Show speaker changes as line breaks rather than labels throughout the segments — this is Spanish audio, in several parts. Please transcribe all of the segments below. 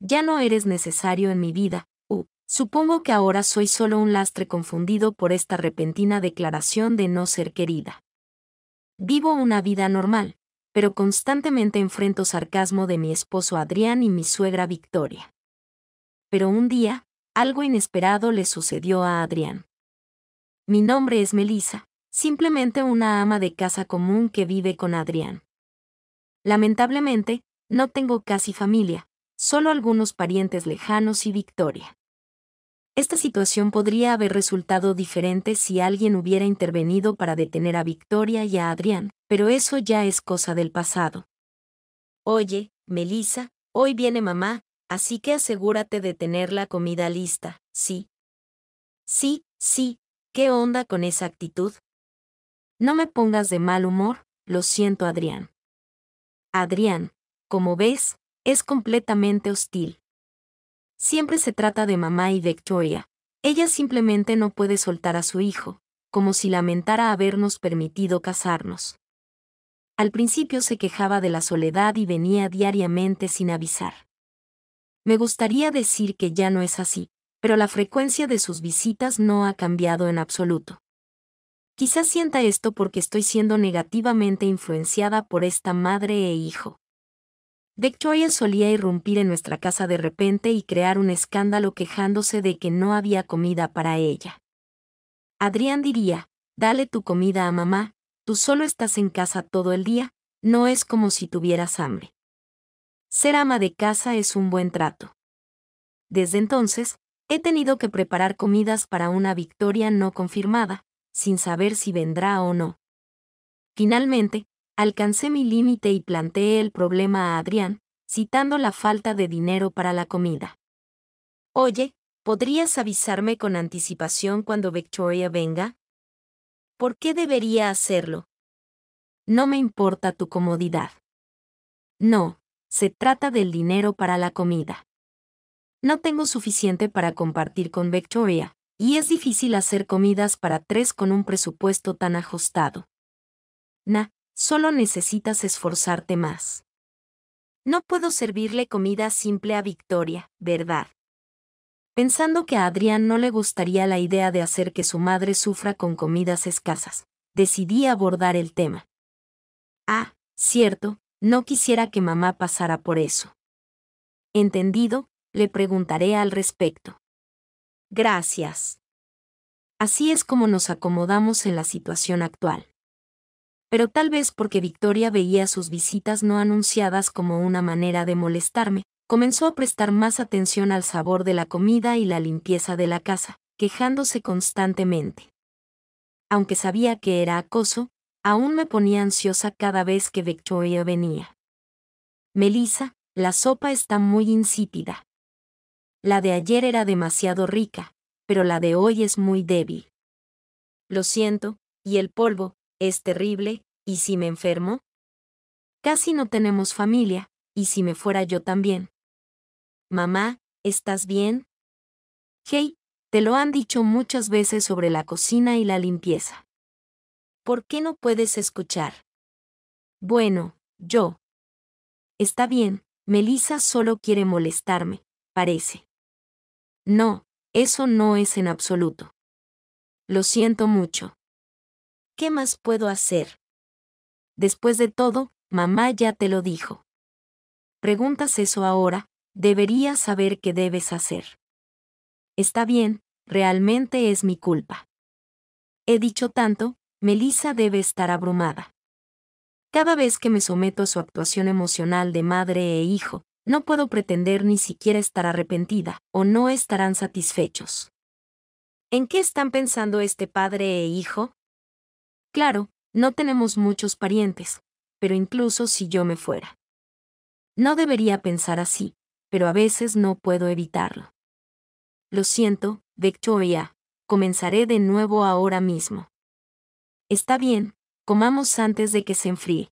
ya no eres necesario en mi vida, supongo que ahora soy solo un lastre confundido por esta repentina declaración de no ser querida. Vivo una vida normal, pero constantemente enfrento sarcasmo de mi esposo Adrián y mi suegra Victoria. Pero un día, algo inesperado le sucedió a Adrián. Mi nombre es Melisa, simplemente una ama de casa común que vive con Adrián. Lamentablemente, no tengo casi familia, solo algunos parientes lejanos y Victoria. Esta situación podría haber resultado diferente si alguien hubiera intervenido para detener a Victoria y a Adrián, pero eso ya es cosa del pasado. Oye, Melissa, hoy viene mamá, así que asegúrate de tener la comida lista, ¿sí? Sí, sí, ¿qué onda con esa actitud? No me pongas de mal humor, lo siento Adrián. Adrián, como ves, es completamente hostil. Siempre se trata de mamá y Victoria. Ella simplemente no puede soltar a su hijo, como si lamentara habernos permitido casarnos. Al principio se quejaba de la soledad y venía diariamente sin avisar. Me gustaría decir que ya no es así, pero la frecuencia de sus visitas no ha cambiado en absoluto. Quizás sienta esto porque estoy siendo negativamente influenciada por esta madre e hijo. Victoria solía irrumpir en nuestra casa de repente y crear un escándalo quejándose de que no había comida para ella. Adrián diría, dale tu comida a mamá, tú solo estás en casa todo el día, no es como si tuvieras hambre. Ser ama de casa es un buen trato. Desde entonces, he tenido que preparar comidas para una victoria no confirmada, sin saber si vendrá o no. Finalmente, Alcancé mi límite y planteé el problema a Adrián, citando la falta de dinero para la comida. Oye, ¿podrías avisarme con anticipación cuando Victoria venga? ¿Por qué debería hacerlo? No me importa tu comodidad. No, se trata del dinero para la comida. No tengo suficiente para compartir con Victoria, y es difícil hacer comidas para tres con un presupuesto tan ajustado. Na, solo necesitas esforzarte más. No puedo servirle comida simple a Victoria, ¿verdad? Pensando que a Adrián no le gustaría la idea de hacer que su madre sufra con comidas escasas, decidí abordar el tema. Ah, cierto, no quisiera que mamá pasara por eso. Entendido, le preguntaré al respecto. Gracias. Así es como nos acomodamos en la situación actual pero tal vez porque Victoria veía sus visitas no anunciadas como una manera de molestarme, comenzó a prestar más atención al sabor de la comida y la limpieza de la casa, quejándose constantemente. Aunque sabía que era acoso, aún me ponía ansiosa cada vez que Victoria venía. Melissa, la sopa está muy insípida. La de ayer era demasiado rica, pero la de hoy es muy débil. Lo siento, y el polvo, es terrible, ¿Y si me enfermo? Casi no tenemos familia, ¿y si me fuera yo también? Mamá, ¿estás bien? Hey, te lo han dicho muchas veces sobre la cocina y la limpieza. ¿Por qué no puedes escuchar? Bueno, yo. Está bien, Melissa solo quiere molestarme, parece. No, eso no es en absoluto. Lo siento mucho. ¿Qué más puedo hacer? Después de todo, mamá ya te lo dijo. Preguntas eso ahora, deberías saber qué debes hacer. Está bien, realmente es mi culpa. He dicho tanto, Melissa debe estar abrumada. Cada vez que me someto a su actuación emocional de madre e hijo, no puedo pretender ni siquiera estar arrepentida, o no estarán satisfechos. ¿En qué están pensando este padre e hijo? Claro, no tenemos muchos parientes, pero incluso si yo me fuera. No debería pensar así, pero a veces no puedo evitarlo. Lo siento, Victoria, comenzaré de nuevo ahora mismo. Está bien, comamos antes de que se enfríe.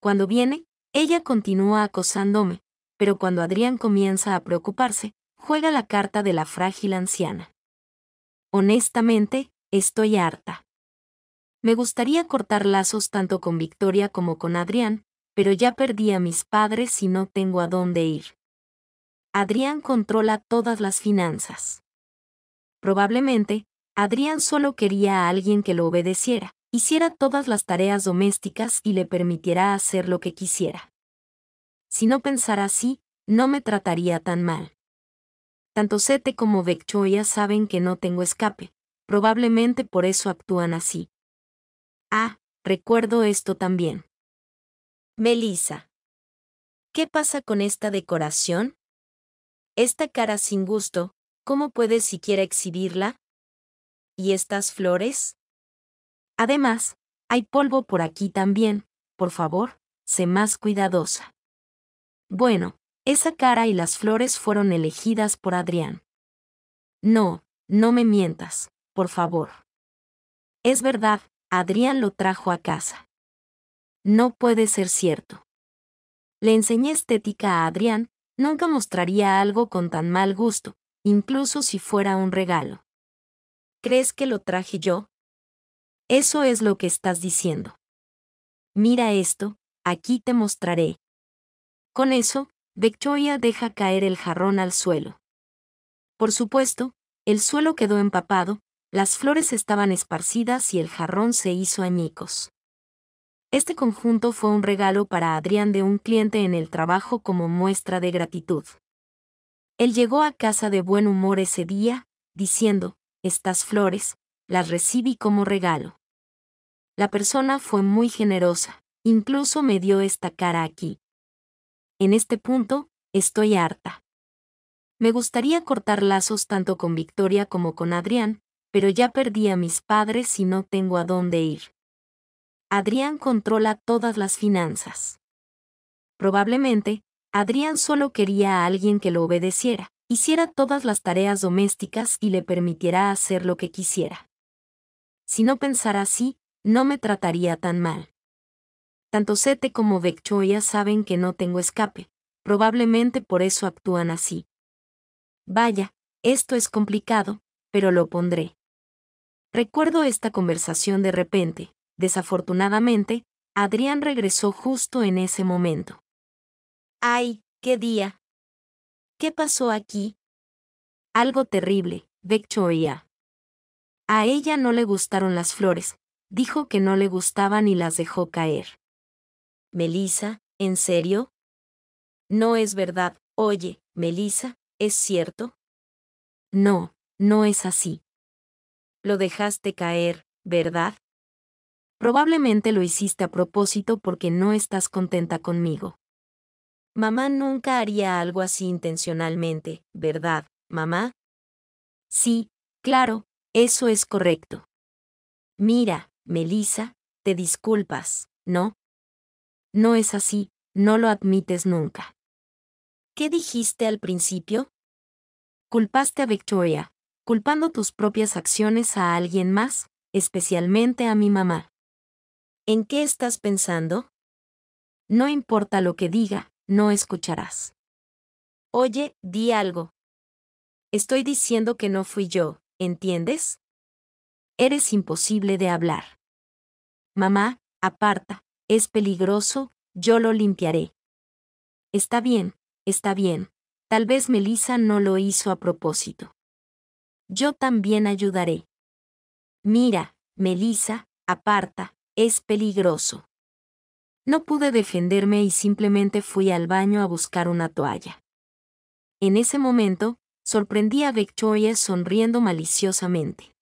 Cuando viene, ella continúa acosándome, pero cuando Adrián comienza a preocuparse, juega la carta de la frágil anciana. Honestamente, estoy harta. Me gustaría cortar lazos tanto con Victoria como con Adrián, pero ya perdí a mis padres y no tengo a dónde ir. Adrián controla todas las finanzas. Probablemente, Adrián solo quería a alguien que lo obedeciera, hiciera todas las tareas domésticas y le permitiera hacer lo que quisiera. Si no pensara así, no me trataría tan mal. Tanto Sete como Bechoya saben que no tengo escape, probablemente por eso actúan así. Ah, recuerdo esto también. Melissa. ¿Qué pasa con esta decoración? Esta cara sin gusto, ¿cómo puedes siquiera exhibirla? ¿Y estas flores? Además, hay polvo por aquí también, por favor, sé más cuidadosa. Bueno, esa cara y las flores fueron elegidas por Adrián. No, no me mientas, por favor. Es verdad, Adrián lo trajo a casa. No puede ser cierto. Le enseñé estética a Adrián, nunca mostraría algo con tan mal gusto, incluso si fuera un regalo. ¿Crees que lo traje yo? Eso es lo que estás diciendo. Mira esto, aquí te mostraré. Con eso, Victoria deja caer el jarrón al suelo. Por supuesto, el suelo quedó empapado, las flores estaban esparcidas y el jarrón se hizo añicos. Este conjunto fue un regalo para Adrián de un cliente en el trabajo como muestra de gratitud. Él llegó a casa de buen humor ese día, diciendo, estas flores, las recibí como regalo. La persona fue muy generosa, incluso me dio esta cara aquí. En este punto, estoy harta. Me gustaría cortar lazos tanto con Victoria como con Adrián, pero ya perdí a mis padres y no tengo a dónde ir. Adrián controla todas las finanzas. Probablemente, Adrián solo quería a alguien que lo obedeciera, hiciera todas las tareas domésticas y le permitiera hacer lo que quisiera. Si no pensara así, no me trataría tan mal. Tanto Sete como Bechoya saben que no tengo escape, probablemente por eso actúan así. Vaya, esto es complicado, pero lo pondré. Recuerdo esta conversación de repente. Desafortunadamente, Adrián regresó justo en ese momento. ¡Ay, qué día! ¿Qué pasó aquí? Algo terrible, oía. A ella no le gustaron las flores, dijo que no le gustaban y las dejó caer. Melisa, ¿en serio? No es verdad, oye, Melisa, ¿es cierto? No, no es así. Lo dejaste caer, ¿verdad? Probablemente lo hiciste a propósito porque no estás contenta conmigo. Mamá nunca haría algo así intencionalmente, ¿verdad, mamá? Sí, claro, eso es correcto. Mira, Melissa, te disculpas, ¿no? No es así, no lo admites nunca. ¿Qué dijiste al principio? Culpaste a Victoria, culpando tus propias acciones a alguien más, especialmente a mi mamá. ¿En qué estás pensando? No importa lo que diga, no escucharás. Oye, di algo. Estoy diciendo que no fui yo, ¿entiendes? Eres imposible de hablar. Mamá, aparta, es peligroso, yo lo limpiaré. Está bien, está bien. Tal vez Melissa no lo hizo a propósito yo también ayudaré. Mira, Melissa, aparta, es peligroso. No pude defenderme y simplemente fui al baño a buscar una toalla. En ese momento, sorprendí a Victoria sonriendo maliciosamente.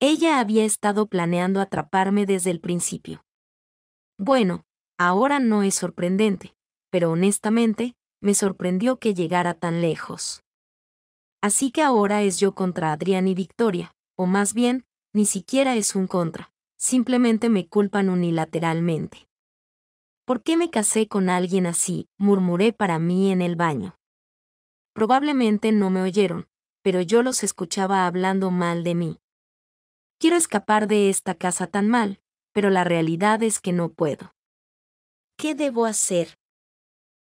Ella había estado planeando atraparme desde el principio. Bueno, ahora no es sorprendente, pero honestamente, me sorprendió que llegara tan lejos. Así que ahora es yo contra Adrián y Victoria, o más bien, ni siquiera es un contra, simplemente me culpan unilateralmente. ¿Por qué me casé con alguien así? murmuré para mí en el baño. Probablemente no me oyeron, pero yo los escuchaba hablando mal de mí. Quiero escapar de esta casa tan mal, pero la realidad es que no puedo. ¿Qué debo hacer?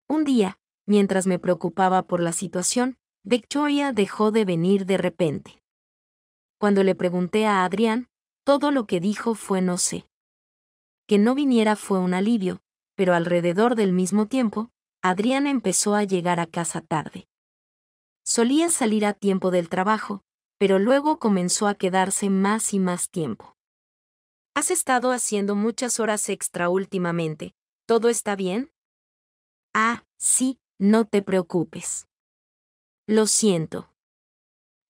Un día, mientras me preocupaba por la situación, Victoria dejó de venir de repente. Cuando le pregunté a Adrián, todo lo que dijo fue no sé. Que no viniera fue un alivio, pero alrededor del mismo tiempo, Adrián empezó a llegar a casa tarde. Solía salir a tiempo del trabajo, pero luego comenzó a quedarse más y más tiempo. Has estado haciendo muchas horas extra últimamente. ¿Todo está bien? Ah, sí, no te preocupes. Lo siento.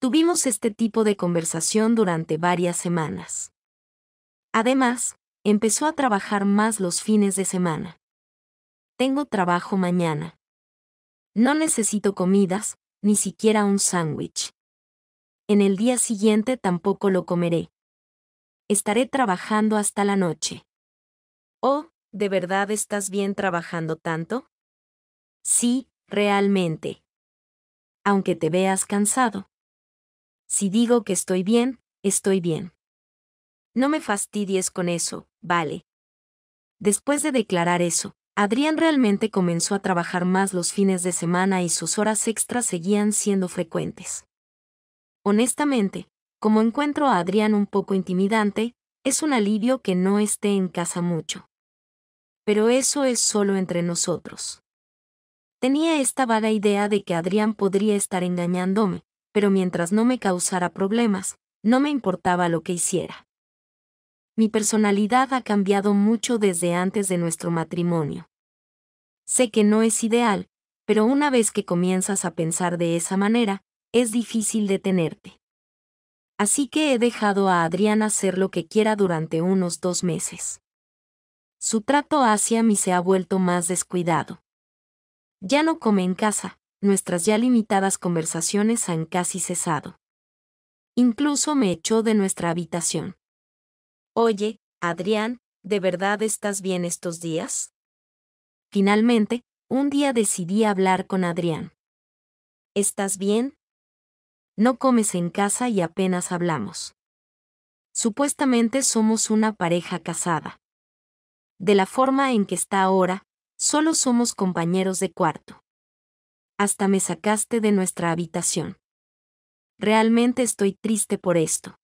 Tuvimos este tipo de conversación durante varias semanas. Además, empezó a trabajar más los fines de semana. Tengo trabajo mañana. No necesito comidas, ni siquiera un sándwich. En el día siguiente tampoco lo comeré. Estaré trabajando hasta la noche. Oh, ¿de verdad estás bien trabajando tanto? Sí, realmente aunque te veas cansado. Si digo que estoy bien, estoy bien. No me fastidies con eso, vale. Después de declarar eso, Adrián realmente comenzó a trabajar más los fines de semana y sus horas extras seguían siendo frecuentes. Honestamente, como encuentro a Adrián un poco intimidante, es un alivio que no esté en casa mucho. Pero eso es solo entre nosotros. Tenía esta vaga idea de que Adrián podría estar engañándome, pero mientras no me causara problemas, no me importaba lo que hiciera. Mi personalidad ha cambiado mucho desde antes de nuestro matrimonio. Sé que no es ideal, pero una vez que comienzas a pensar de esa manera, es difícil detenerte. Así que he dejado a Adrián hacer lo que quiera durante unos dos meses. Su trato hacia mí se ha vuelto más descuidado. Ya no come en casa, nuestras ya limitadas conversaciones han casi cesado. Incluso me echó de nuestra habitación. Oye, Adrián, ¿de verdad estás bien estos días? Finalmente, un día decidí hablar con Adrián. ¿Estás bien? No comes en casa y apenas hablamos. Supuestamente somos una pareja casada. De la forma en que está ahora, Solo somos compañeros de cuarto. Hasta me sacaste de nuestra habitación. Realmente estoy triste por esto.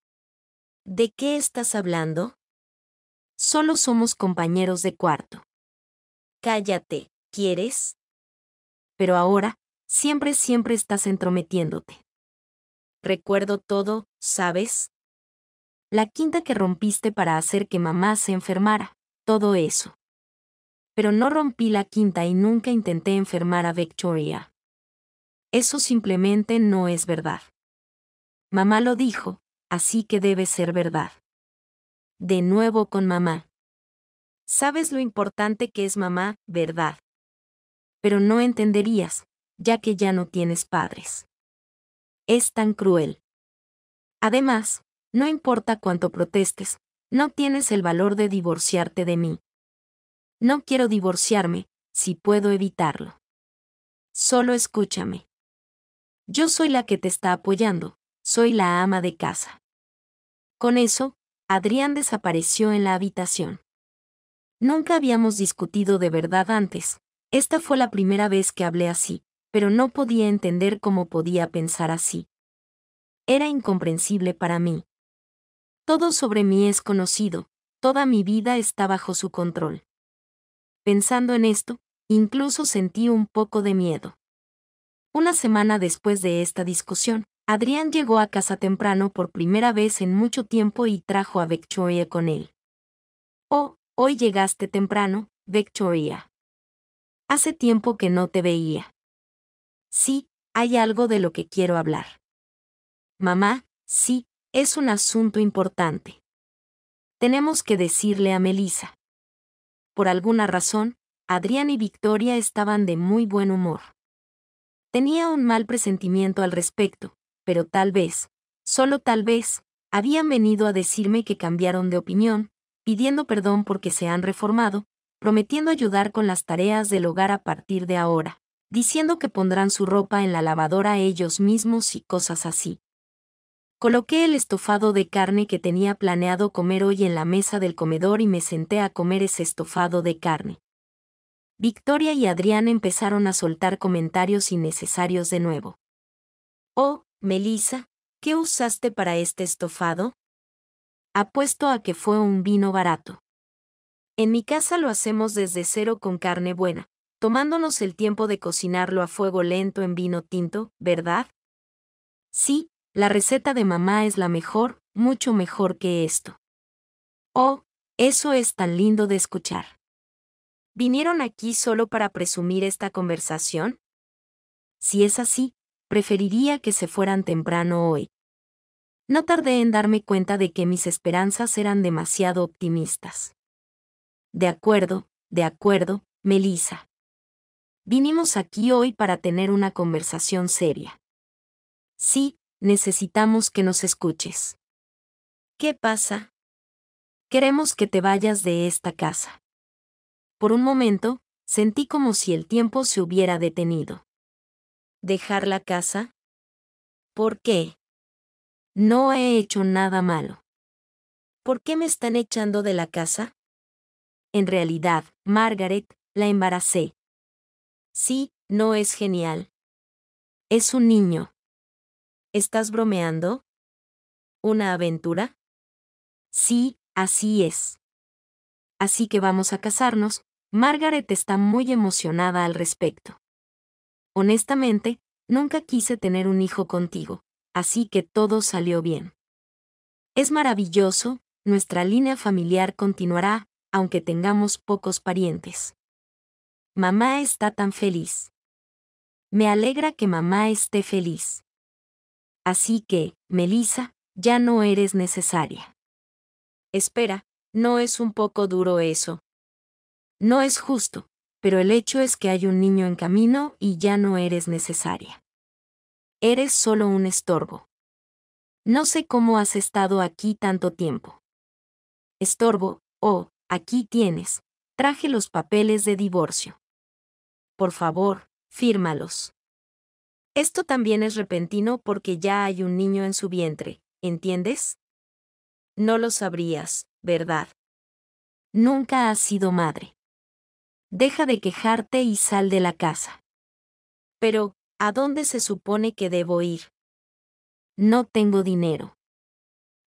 ¿De qué estás hablando? Solo somos compañeros de cuarto. Cállate, ¿quieres? Pero ahora, siempre, siempre estás entrometiéndote. Recuerdo todo, ¿sabes? La quinta que rompiste para hacer que mamá se enfermara, todo eso pero no rompí la quinta y nunca intenté enfermar a Victoria. Eso simplemente no es verdad. Mamá lo dijo, así que debe ser verdad. De nuevo con mamá. Sabes lo importante que es mamá, ¿verdad? Pero no entenderías, ya que ya no tienes padres. Es tan cruel. Además, no importa cuánto protestes, no tienes el valor de divorciarte de mí. No quiero divorciarme, si puedo evitarlo. Solo escúchame. Yo soy la que te está apoyando, soy la ama de casa. Con eso, Adrián desapareció en la habitación. Nunca habíamos discutido de verdad antes. Esta fue la primera vez que hablé así, pero no podía entender cómo podía pensar así. Era incomprensible para mí. Todo sobre mí es conocido, toda mi vida está bajo su control. Pensando en esto, incluso sentí un poco de miedo. Una semana después de esta discusión, Adrián llegó a casa temprano por primera vez en mucho tiempo y trajo a Victoria con él. Oh, hoy llegaste temprano, Victoria. Hace tiempo que no te veía. Sí, hay algo de lo que quiero hablar. Mamá, sí, es un asunto importante. Tenemos que decirle a Melissa por alguna razón, Adrián y Victoria estaban de muy buen humor. Tenía un mal presentimiento al respecto, pero tal vez, solo tal vez, habían venido a decirme que cambiaron de opinión, pidiendo perdón porque se han reformado, prometiendo ayudar con las tareas del hogar a partir de ahora, diciendo que pondrán su ropa en la lavadora ellos mismos y cosas así. Coloqué el estofado de carne que tenía planeado comer hoy en la mesa del comedor y me senté a comer ese estofado de carne. Victoria y Adrián empezaron a soltar comentarios innecesarios de nuevo. Oh, Melissa, ¿qué usaste para este estofado? Apuesto a que fue un vino barato. En mi casa lo hacemos desde cero con carne buena, tomándonos el tiempo de cocinarlo a fuego lento en vino tinto, ¿verdad? Sí, la receta de mamá es la mejor, mucho mejor que esto. Oh, eso es tan lindo de escuchar. ¿Vinieron aquí solo para presumir esta conversación? Si es así, preferiría que se fueran temprano hoy. No tardé en darme cuenta de que mis esperanzas eran demasiado optimistas. De acuerdo, de acuerdo, Melissa. Vinimos aquí hoy para tener una conversación seria. Sí, necesitamos que nos escuches. ¿Qué pasa? Queremos que te vayas de esta casa. Por un momento, sentí como si el tiempo se hubiera detenido. ¿Dejar la casa? ¿Por qué? No he hecho nada malo. ¿Por qué me están echando de la casa? En realidad, Margaret, la embaracé. Sí, no es genial. Es un niño. ¿Estás bromeando? ¿Una aventura? Sí, así es. Así que vamos a casarnos. Margaret está muy emocionada al respecto. Honestamente, nunca quise tener un hijo contigo, así que todo salió bien. Es maravilloso, nuestra línea familiar continuará, aunque tengamos pocos parientes. Mamá está tan feliz. Me alegra que mamá esté feliz. Así que, Melissa, ya no eres necesaria. Espera, no es un poco duro eso. No es justo, pero el hecho es que hay un niño en camino y ya no eres necesaria. Eres solo un estorbo. No sé cómo has estado aquí tanto tiempo. Estorbo, oh, aquí tienes. Traje los papeles de divorcio. Por favor, fírmalos. Esto también es repentino porque ya hay un niño en su vientre, ¿entiendes? No lo sabrías, ¿verdad? Nunca has sido madre. Deja de quejarte y sal de la casa. Pero, ¿a dónde se supone que debo ir? No tengo dinero.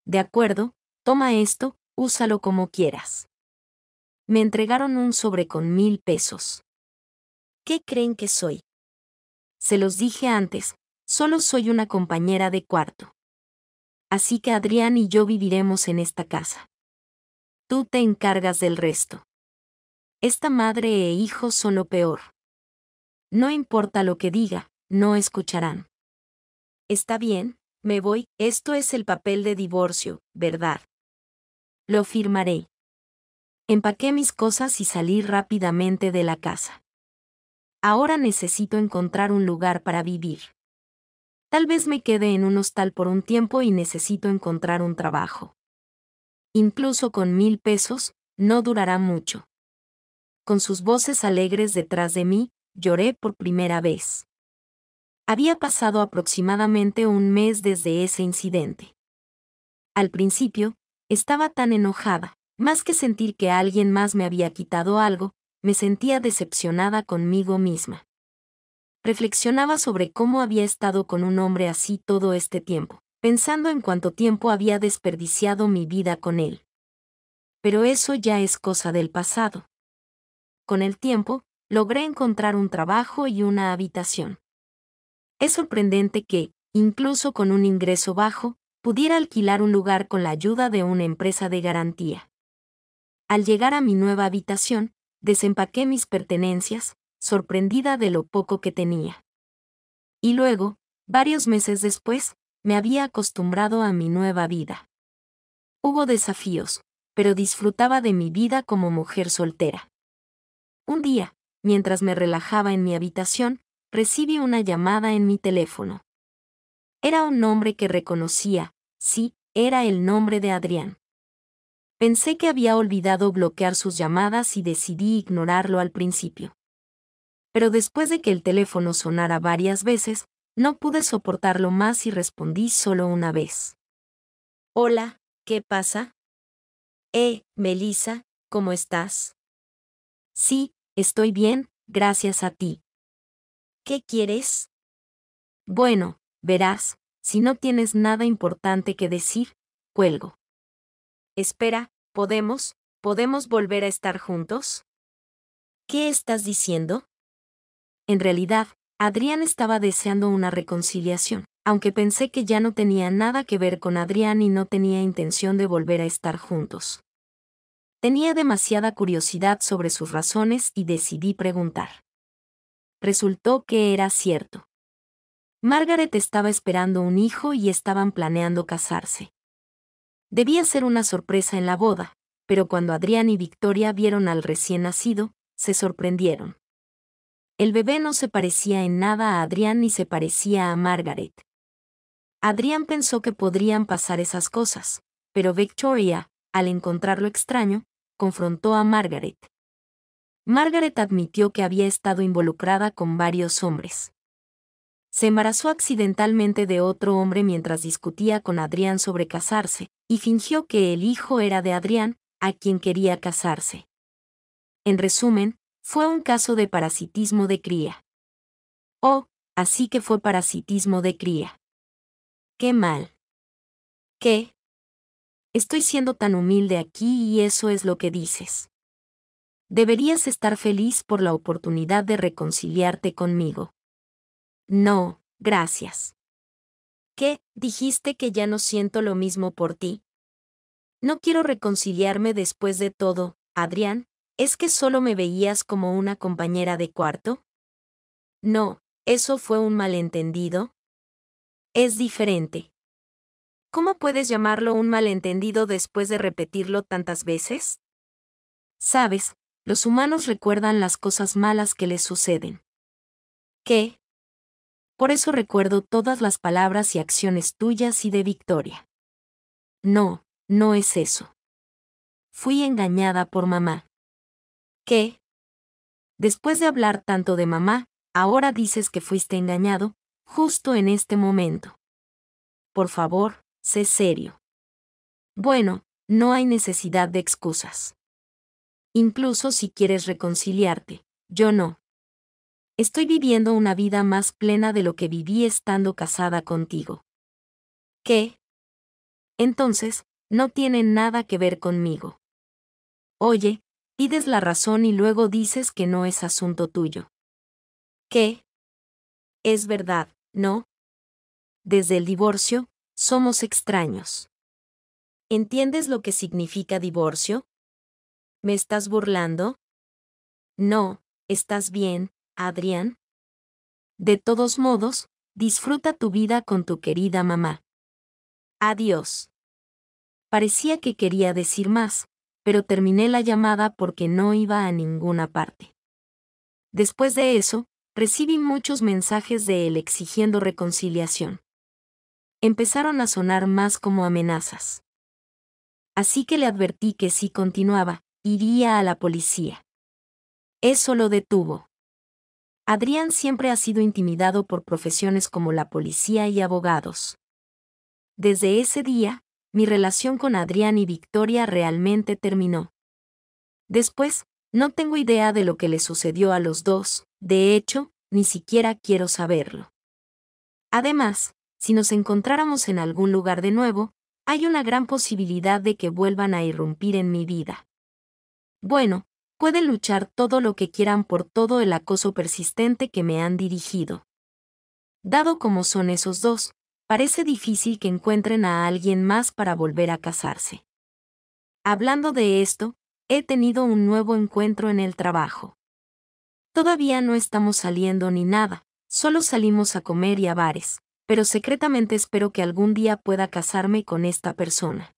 De acuerdo, toma esto, úsalo como quieras. Me entregaron un sobre con mil pesos. ¿Qué creen que soy? Se los dije antes, solo soy una compañera de cuarto. Así que Adrián y yo viviremos en esta casa. Tú te encargas del resto. Esta madre e hijo son lo peor. No importa lo que diga, no escucharán. Está bien, me voy, esto es el papel de divorcio, ¿verdad? Lo firmaré. Empaqué mis cosas y salí rápidamente de la casa. Ahora necesito encontrar un lugar para vivir. Tal vez me quede en un hostal por un tiempo y necesito encontrar un trabajo. Incluso con mil pesos, no durará mucho. Con sus voces alegres detrás de mí, lloré por primera vez. Había pasado aproximadamente un mes desde ese incidente. Al principio, estaba tan enojada, más que sentir que alguien más me había quitado algo, me sentía decepcionada conmigo misma. Reflexionaba sobre cómo había estado con un hombre así todo este tiempo, pensando en cuánto tiempo había desperdiciado mi vida con él. Pero eso ya es cosa del pasado. Con el tiempo, logré encontrar un trabajo y una habitación. Es sorprendente que, incluso con un ingreso bajo, pudiera alquilar un lugar con la ayuda de una empresa de garantía. Al llegar a mi nueva habitación, desempaqué mis pertenencias, sorprendida de lo poco que tenía. Y luego, varios meses después, me había acostumbrado a mi nueva vida. Hubo desafíos, pero disfrutaba de mi vida como mujer soltera. Un día, mientras me relajaba en mi habitación, recibí una llamada en mi teléfono. Era un nombre que reconocía, sí, era el nombre de Adrián. Pensé que había olvidado bloquear sus llamadas y decidí ignorarlo al principio. Pero después de que el teléfono sonara varias veces, no pude soportarlo más y respondí solo una vez. Hola, ¿qué pasa? Eh, Melissa, ¿cómo estás? Sí, estoy bien, gracias a ti. ¿Qué quieres? Bueno, verás, si no tienes nada importante que decir, cuelgo. Espera, ¿podemos, podemos volver a estar juntos? ¿Qué estás diciendo? En realidad, Adrián estaba deseando una reconciliación, aunque pensé que ya no tenía nada que ver con Adrián y no tenía intención de volver a estar juntos. Tenía demasiada curiosidad sobre sus razones y decidí preguntar. Resultó que era cierto. Margaret estaba esperando un hijo y estaban planeando casarse. Debía ser una sorpresa en la boda, pero cuando Adrián y Victoria vieron al recién nacido, se sorprendieron. El bebé no se parecía en nada a Adrián ni se parecía a Margaret. Adrián pensó que podrían pasar esas cosas, pero Victoria, al encontrarlo extraño, confrontó a Margaret. Margaret admitió que había estado involucrada con varios hombres se embarazó accidentalmente de otro hombre mientras discutía con Adrián sobre casarse, y fingió que el hijo era de Adrián, a quien quería casarse. En resumen, fue un caso de parasitismo de cría. Oh, así que fue parasitismo de cría. Qué mal. ¿Qué? Estoy siendo tan humilde aquí y eso es lo que dices. Deberías estar feliz por la oportunidad de reconciliarte conmigo. No, gracias. ¿Qué? Dijiste que ya no siento lo mismo por ti. No quiero reconciliarme después de todo, Adrián, ¿es que solo me veías como una compañera de cuarto? No, eso fue un malentendido. Es diferente. ¿Cómo puedes llamarlo un malentendido después de repetirlo tantas veces? Sabes, los humanos recuerdan las cosas malas que les suceden. ¿Qué? Por eso recuerdo todas las palabras y acciones tuyas y de Victoria. No, no es eso. Fui engañada por mamá. ¿Qué? Después de hablar tanto de mamá, ahora dices que fuiste engañado, justo en este momento. Por favor, sé serio. Bueno, no hay necesidad de excusas. Incluso si quieres reconciliarte, yo no. Estoy viviendo una vida más plena de lo que viví estando casada contigo. ¿Qué? Entonces, no tiene nada que ver conmigo. Oye, pides la razón y luego dices que no es asunto tuyo. ¿Qué? Es verdad, ¿no? Desde el divorcio, somos extraños. ¿Entiendes lo que significa divorcio? ¿Me estás burlando? No, estás bien, Adrián? De todos modos, disfruta tu vida con tu querida mamá. Adiós. Parecía que quería decir más, pero terminé la llamada porque no iba a ninguna parte. Después de eso, recibí muchos mensajes de él exigiendo reconciliación. Empezaron a sonar más como amenazas. Así que le advertí que si continuaba, iría a la policía. Eso lo detuvo. Adrián siempre ha sido intimidado por profesiones como la policía y abogados. Desde ese día, mi relación con Adrián y Victoria realmente terminó. Después, no tengo idea de lo que le sucedió a los dos, de hecho, ni siquiera quiero saberlo. Además, si nos encontráramos en algún lugar de nuevo, hay una gran posibilidad de que vuelvan a irrumpir en mi vida. Bueno, pueden luchar todo lo que quieran por todo el acoso persistente que me han dirigido. Dado como son esos dos, parece difícil que encuentren a alguien más para volver a casarse. Hablando de esto, he tenido un nuevo encuentro en el trabajo. Todavía no estamos saliendo ni nada, solo salimos a comer y a bares, pero secretamente espero que algún día pueda casarme con esta persona.